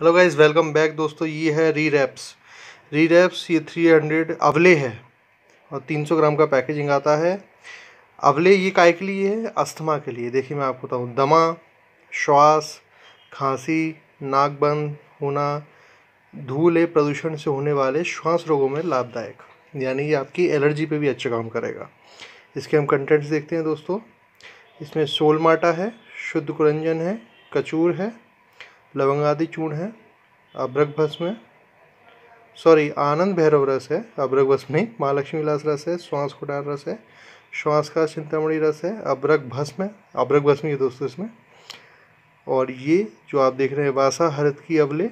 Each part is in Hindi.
हेलो गाइस वेलकम बैक दोस्तों ये है री रैप्स री रैप्स ये थ्री हंड्रेड अवले है और तीन सौ ग्राम का पैकेजिंग आता है अवले ये काय के लिए है अस्थमा के लिए देखिए मैं आपको बताऊँ दमा श्वास खांसी नाक बंद होना धूल प्रदूषण से होने वाले श्वास रोगों में लाभदायक यानी ये आपकी एलर्जी पे भी अच्छा काम करेगा इसके हम कंटेंट्स देखते हैं दोस्तों इसमें सोलमाटा है शुद्ध कुरंजन है कचूर है लवंग आदि चूर्ण है अभ्रक भस्म है सॉरी आनंद भैरव रस है अभ्रक भस्म नहीं महालक्ष्मी विलास रस है श्वास खुटार रस है श्वास का चिंतामणि रस है अभ्रक भस्म है अभ्रक भस्म ये दोस्तों इसमें और ये जो आप देख रहे हैं वासा हरित की अवले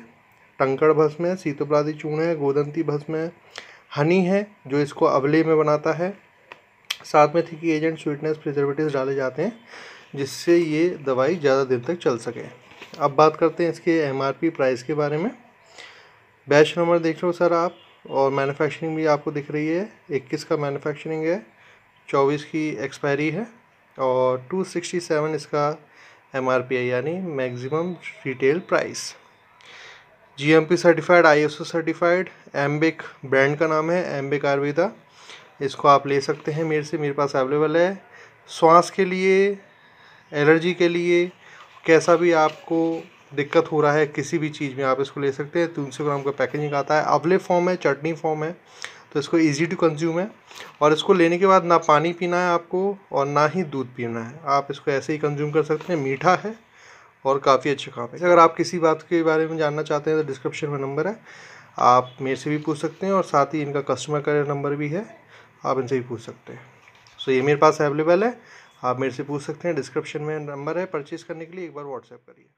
टंकड़ भस्म है सीतोपराधी चूर्ण है गोदंती भस्म है हनी है जो इसको अवले में बनाता है साथ में थी एजेंट स्वीटनेस प्रिजर्वेटिव डाले जाते हैं जिससे ये दवाई ज़्यादा दिन तक चल सके अब बात करते हैं इसके एम प्राइस के बारे में बैच नंबर देख लो सर आप और मैन्युफैक्चरिंग भी आपको दिख रही है इक्कीस का मैन्युफैक्चरिंग है चौबीस की एक्सपायरी है और टू सिक्सटी सेवन इसका एम आर पी है यानी maximum retail price G M P certified I S O certified एम्बिक ब्रांड का नाम है एम्बिक आयुर्वेदा इसको आप ले सकते हैं मेरे से मेरे पास अवेलेबल है श्वास के लिए एलर्जी के लिए कैसा भी आपको दिक्कत हो रहा है किसी भी चीज़ में आप इसको ले सकते हैं तीन सौ ग्राम का पैकेजिंग आता है अवले फॉर्म है चटनी फॉर्म है तो इसको इजी टू कंज्यूम है और इसको लेने के बाद ना पानी पीना है आपको और ना ही दूध पीना है आप इसको ऐसे ही कंज्यूम कर सकते हैं मीठा है और काफ़ी अच्छा काम है अगर आप किसी बात के बारे में जानना चाहते हैं तो डिस्क्रिप्शन में नंबर है आप मेरे से भी पूछ सकते हैं और साथ ही इनका कस्टमर केयर नंबर भी है आप इनसे भी पूछ सकते हैं सो ये मेरे पास अवेलेबल है आप मेरे से पूछ सकते हैं डिस्क्रिप्शन में नंबर है परचेज़ करने के लिए एक बार व्हाट्सएप करिए